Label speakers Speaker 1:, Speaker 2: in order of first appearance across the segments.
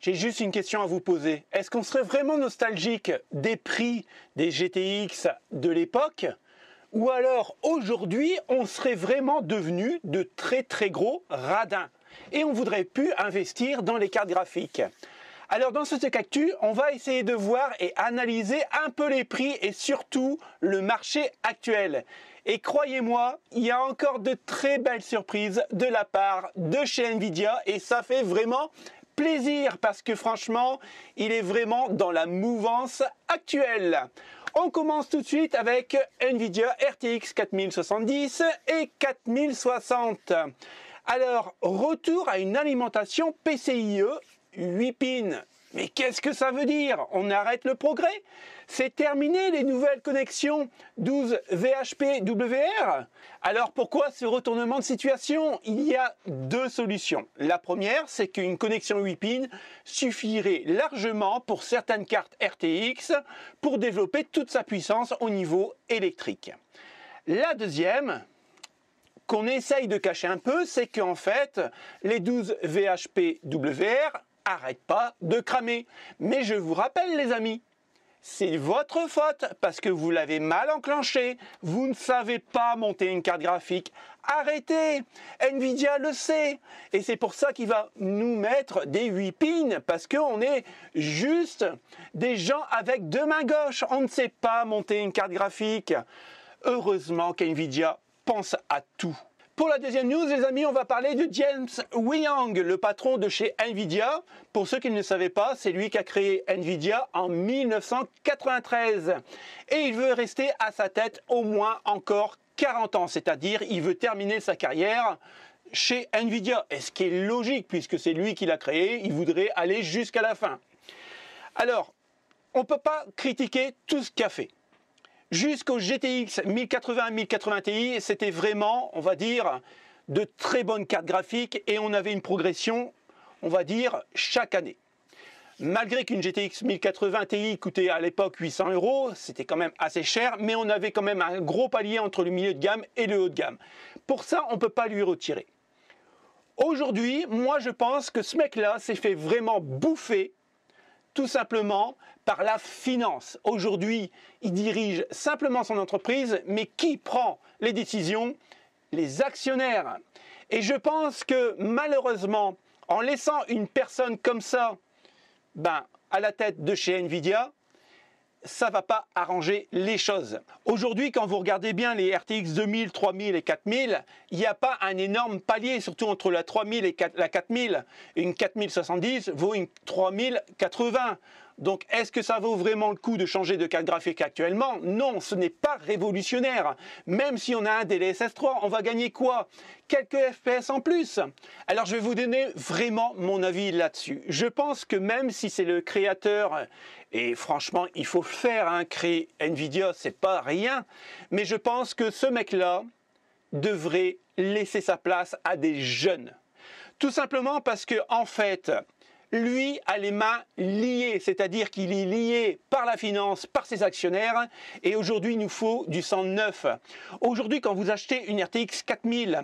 Speaker 1: J'ai juste une question à vous poser. Est-ce qu'on serait vraiment nostalgique des prix des GTX de l'époque ou alors aujourd'hui on serait vraiment devenu de très très gros radins et on voudrait plus investir dans les cartes graphiques. Alors dans ce Tech on va essayer de voir et analyser un peu les prix et surtout le marché actuel. Et croyez-moi, il y a encore de très belles surprises de la part de chez Nvidia et ça fait vraiment plaisir parce que franchement, il est vraiment dans la mouvance actuelle. On commence tout de suite avec Nvidia RTX 4070 et 4060. Alors, retour à une alimentation PCIe 8 pins mais qu'est-ce que ça veut dire On arrête le progrès C'est terminé les nouvelles connexions 12 VHP WR Alors pourquoi ce retournement de situation Il y a deux solutions. La première, c'est qu'une connexion 8 pins suffirait largement pour certaines cartes RTX pour développer toute sa puissance au niveau électrique. La deuxième, qu'on essaye de cacher un peu, c'est qu'en fait, les 12 VHP WR arrête pas de cramer. Mais je vous rappelle les amis, c'est votre faute parce que vous l'avez mal enclenché. Vous ne savez pas monter une carte graphique. Arrêtez Nvidia le sait. Et c'est pour ça qu'il va nous mettre des 8 pins parce qu'on est juste des gens avec deux mains gauches. On ne sait pas monter une carte graphique. Heureusement qu'Nvidia pense à tout. Pour la deuxième news, les amis, on va parler de James Wiyang, le patron de chez Nvidia. Pour ceux qui ne le savaient pas, c'est lui qui a créé Nvidia en 1993. Et il veut rester à sa tête au moins encore 40 ans, c'est-à-dire il veut terminer sa carrière chez Nvidia. Et ce qui est logique, puisque c'est lui qui l'a créé, il voudrait aller jusqu'à la fin. Alors, on ne peut pas critiquer tout ce qu'a fait jusqu'au GTX 1080, 1080 Ti, c'était vraiment, on va dire, de très bonnes cartes graphiques et on avait une progression, on va dire, chaque année. Malgré qu'une GTX 1080 Ti coûtait à l'époque 800 euros, c'était quand même assez cher, mais on avait quand même un gros palier entre le milieu de gamme et le haut de gamme. Pour ça, on ne peut pas lui retirer. Aujourd'hui, moi je pense que ce mec-là s'est fait vraiment bouffer tout simplement par la finance. Aujourd'hui, il dirige simplement son entreprise, mais qui prend les décisions Les actionnaires. Et je pense que malheureusement, en laissant une personne comme ça ben, à la tête de chez Nvidia, ça va pas arranger les choses. Aujourd'hui, quand vous regardez bien les RTX 2000, 3000 et 4000, il n'y a pas un énorme palier, surtout entre la 3000 et la 4000. Une 4070 vaut une 3080. Donc est-ce que ça vaut vraiment le coup de changer de carte graphique actuellement Non, ce n'est pas révolutionnaire. Même si on a un DLSS 3, on va gagner quoi Quelques FPS en plus. Alors je vais vous donner vraiment mon avis là-dessus. Je pense que même si c'est le créateur, et franchement il faut faire, un hein, créer Nvidia, c'est pas rien, mais je pense que ce mec-là devrait laisser sa place à des jeunes. Tout simplement parce que en fait, lui a les mains liées, c'est-à-dire qu'il est lié par la finance, par ses actionnaires, et aujourd'hui il nous faut du 109. neuf. Aujourd'hui quand vous achetez une RTX 4000,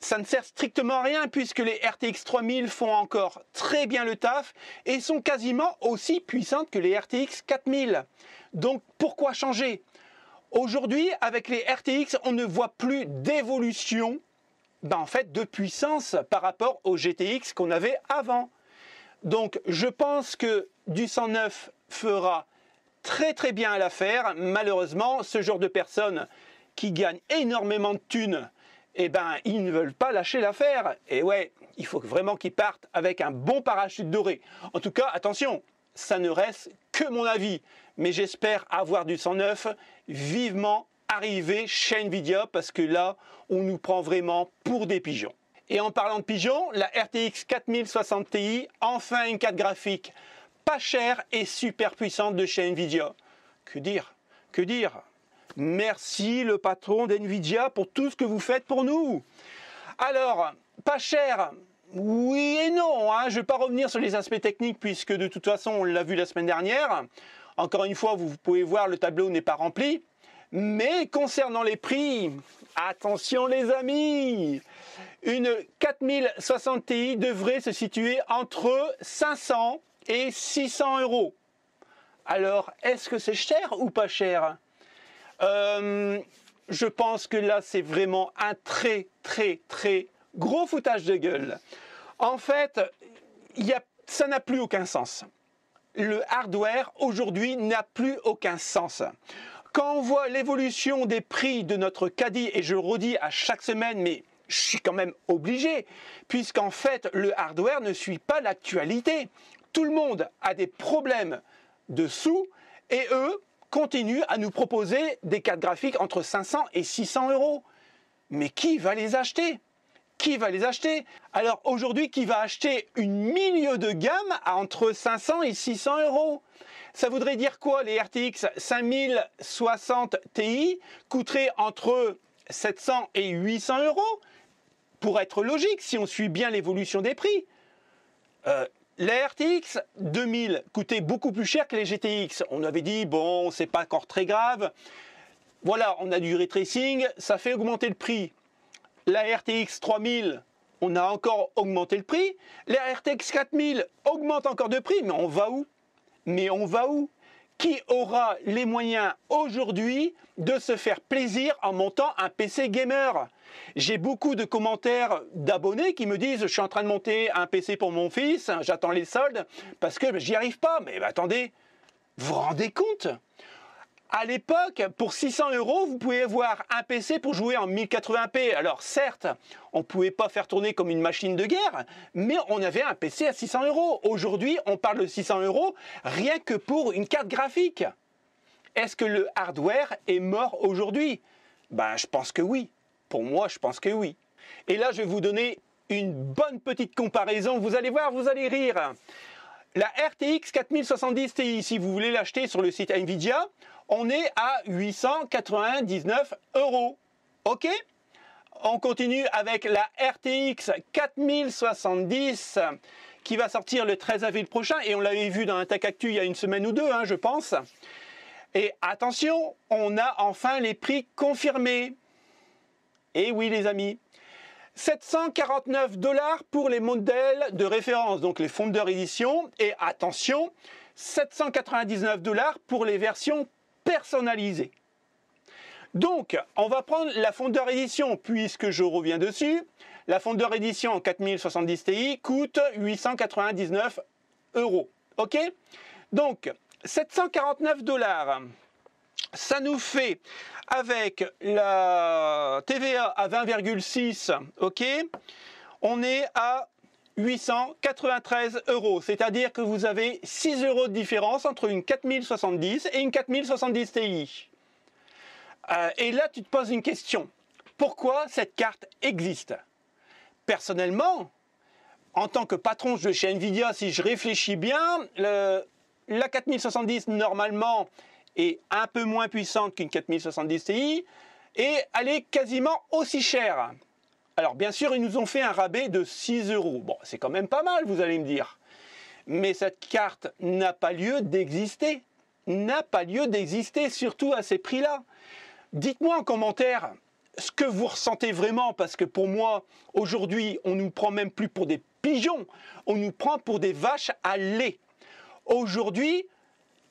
Speaker 1: ça ne sert strictement à rien puisque les RTX 3000 font encore très bien le taf et sont quasiment aussi puissantes que les RTX 4000. Donc pourquoi changer Aujourd'hui, avec les RTX, on ne voit plus d'évolution, ben, en fait, de puissance par rapport aux GTX qu'on avait avant. Donc je pense que du 109 fera très très bien à l'affaire. Malheureusement, ce genre de personnes qui gagnent énormément de thunes, eh ben, ils ne veulent pas lâcher l'affaire. Et ouais, il faut vraiment qu'ils partent avec un bon parachute doré. En tout cas, attention, ça ne reste que mon avis. Mais j'espère avoir du 109 vivement arrivé chez Nvidia parce que là, on nous prend vraiment pour des pigeons. Et en parlant de pigeons, la RTX 4060 Ti, enfin une carte graphique pas chère et super puissante de chez Nvidia. Que dire Que dire Merci le patron d'Nvidia pour tout ce que vous faites pour nous. Alors, pas cher Oui et non, hein. je ne vais pas revenir sur les aspects techniques puisque de toute façon on l'a vu la semaine dernière. Encore une fois, vous pouvez voir le tableau n'est pas rempli. Mais concernant les prix, Attention les amis Une 4060 Ti devrait se situer entre 500 et 600 euros. Alors, est-ce que c'est cher ou pas cher euh, Je pense que là, c'est vraiment un très, très, très gros foutage de gueule. En fait, ça n'a plus aucun sens. Le hardware, aujourd'hui, n'a plus aucun sens. Quand on voit l'évolution des prix de notre caddie, et je redis à chaque semaine, mais je suis quand même obligé, puisqu'en fait le hardware ne suit pas l'actualité. Tout le monde a des problèmes de sous et eux continuent à nous proposer des cartes graphiques entre 500 et 600 euros. Mais qui va les acheter qui va les acheter Alors aujourd'hui, qui va acheter une milieu de gamme à entre 500 et 600 euros ça voudrait dire quoi Les RTX 5060 Ti coûteraient entre 700 et 800 euros Pour être logique, si on suit bien l'évolution des prix. Euh, les RTX 2000 coûtaient beaucoup plus cher que les GTX. On avait dit, bon, c'est pas encore très grave. Voilà, on a du retracing, ça fait augmenter le prix la RTX 3000, on a encore augmenté le prix. La RTX 4000 augmente encore de prix, mais on va où Mais on va où Qui aura les moyens aujourd'hui de se faire plaisir en montant un PC gamer j'ai beaucoup de commentaires d'abonnés qui me disent je suis en train de monter un PC pour mon fils, j'attends les soldes parce que j'y arrive pas. Mais attendez, vous vous rendez compte à l'époque, pour 600 euros, vous pouvez avoir un PC pour jouer en 1080p. Alors certes, on ne pouvait pas faire tourner comme une machine de guerre, mais on avait un PC à 600 euros. Aujourd'hui, on parle de 600 euros rien que pour une carte graphique. Est-ce que le hardware est mort aujourd'hui Ben, je pense que oui. Pour moi, je pense que oui. Et là, je vais vous donner une bonne petite comparaison. Vous allez voir, vous allez rire. La RTX 4070 Ti, si vous voulez l'acheter sur le site Nvidia, on est à 899 euros. Ok On continue avec la RTX 4070 qui va sortir le 13 avril prochain et on l'avait vu dans un TAC Actu il y a une semaine ou deux, hein, je pense. Et attention, on a enfin les prix confirmés. Et eh oui les amis, 749 dollars pour les modèles de référence, donc les Founder Edition. Et attention, 799 dollars pour les versions personnalisées. Donc, on va prendre la fondeur édition puisque je reviens dessus. La fondeur Edition 4070 Ti coûte 899 euros. OK Donc, 749 dollars ça nous fait avec la TVA à 20,6, ok, on est à 893 euros, c'est-à-dire que vous avez 6 euros de différence entre une 4070 et une 4070 Ti. Euh, et là, tu te poses une question. Pourquoi cette carte existe Personnellement, en tant que patron de chez Nvidia, si je réfléchis bien, la 4070, normalement, est un peu moins puissante qu'une 4070 Ti et elle est quasiment aussi chère. Alors bien sûr, ils nous ont fait un rabais de 6 euros. Bon, c'est quand même pas mal, vous allez me dire. Mais cette carte n'a pas lieu d'exister. N'a pas lieu d'exister, surtout à ces prix-là. Dites-moi en commentaire ce que vous ressentez vraiment, parce que pour moi, aujourd'hui, on nous prend même plus pour des pigeons, on nous prend pour des vaches à lait. Aujourd'hui,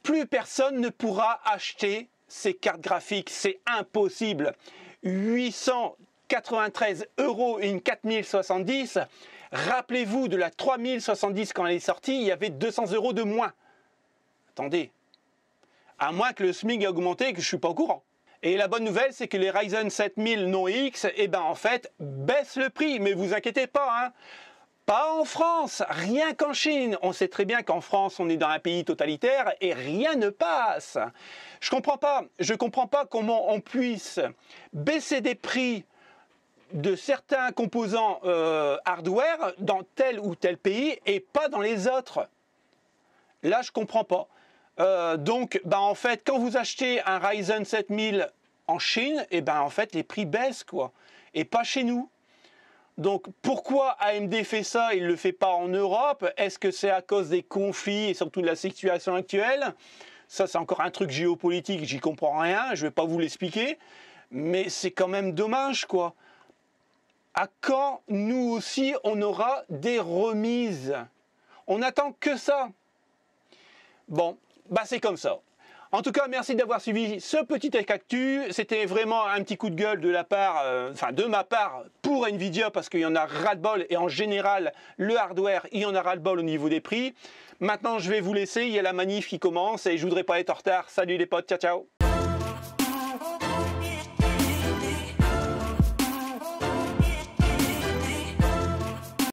Speaker 1: plus personne ne pourra acheter ces cartes graphiques. C'est impossible. 893 euros une 4070. Rappelez-vous de la 3070 quand elle est sortie, il y avait 200 euros de moins. Attendez. À moins que le SMIC ait augmenté et que je ne suis pas au courant. Et la bonne nouvelle, c'est que les Ryzen 7000 non X, eh ben en fait, baissent le prix. Mais vous inquiétez pas, hein. Pas en France, rien qu'en Chine. On sait très bien qu'en France, on est dans un pays totalitaire et rien ne passe. Je comprends pas, je comprends pas comment on puisse baisser des prix de certains composants euh, hardware dans tel ou tel pays et pas dans les autres. Là, je comprends pas. Euh, donc, ben, en fait, quand vous achetez un Ryzen 7000 en Chine, et eh ben en fait, les prix baissent quoi, et pas chez nous. Donc pourquoi AMD fait ça Il ne le fait pas en Europe Est-ce que c'est à cause des conflits et surtout de la situation actuelle Ça c'est encore un truc géopolitique, j'y comprends rien, je ne vais pas vous l'expliquer. Mais c'est quand même dommage quoi. À quand nous aussi on aura des remises On n'attend que ça. Bon, bah c'est comme ça. En tout cas, merci d'avoir suivi ce petit Tech C'était vraiment un petit coup de gueule de la part, euh, enfin de ma part, pour Nvidia parce qu'il y en a ras-le-bol et en général, le hardware, il y en a ras-le-bol au niveau des prix. Maintenant, je vais vous laisser. Il y a la manif qui commence et je voudrais pas être en retard. Salut les potes, ciao ciao.